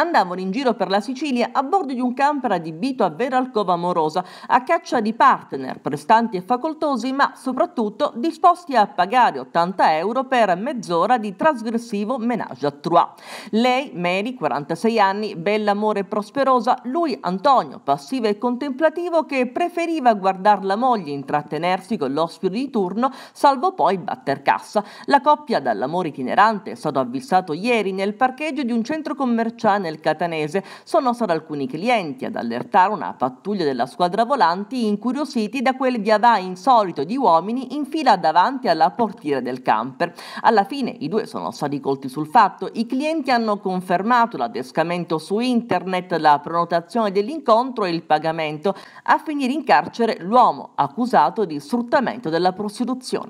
andavano in giro per la Sicilia a bordo di un camper adibito a vera alcova amorosa, a caccia di partner, prestanti e facoltosi, ma soprattutto disposti a pagare 80 euro per mezz'ora di trasgressivo menage à trois. Lei, Mary, 46 anni, bella amore prosperosa, lui, Antonio, passivo e contemplativo, che preferiva guardare la moglie intrattenersi con l'ospite di turno, salvo poi batter cassa. La coppia dall'amore itinerante è stato avvistato ieri nel parcheggio di un centro commerciale nel catanese sono stati alcuni clienti ad allertare una pattuglia della squadra volanti incuriositi da quel via vai insolito di uomini in fila davanti alla portiera del camper. Alla fine i due sono stati colti sul fatto, i clienti hanno confermato l'adescamento su internet, la prenotazione dell'incontro e il pagamento, a finire in carcere l'uomo accusato di sfruttamento della prostituzione.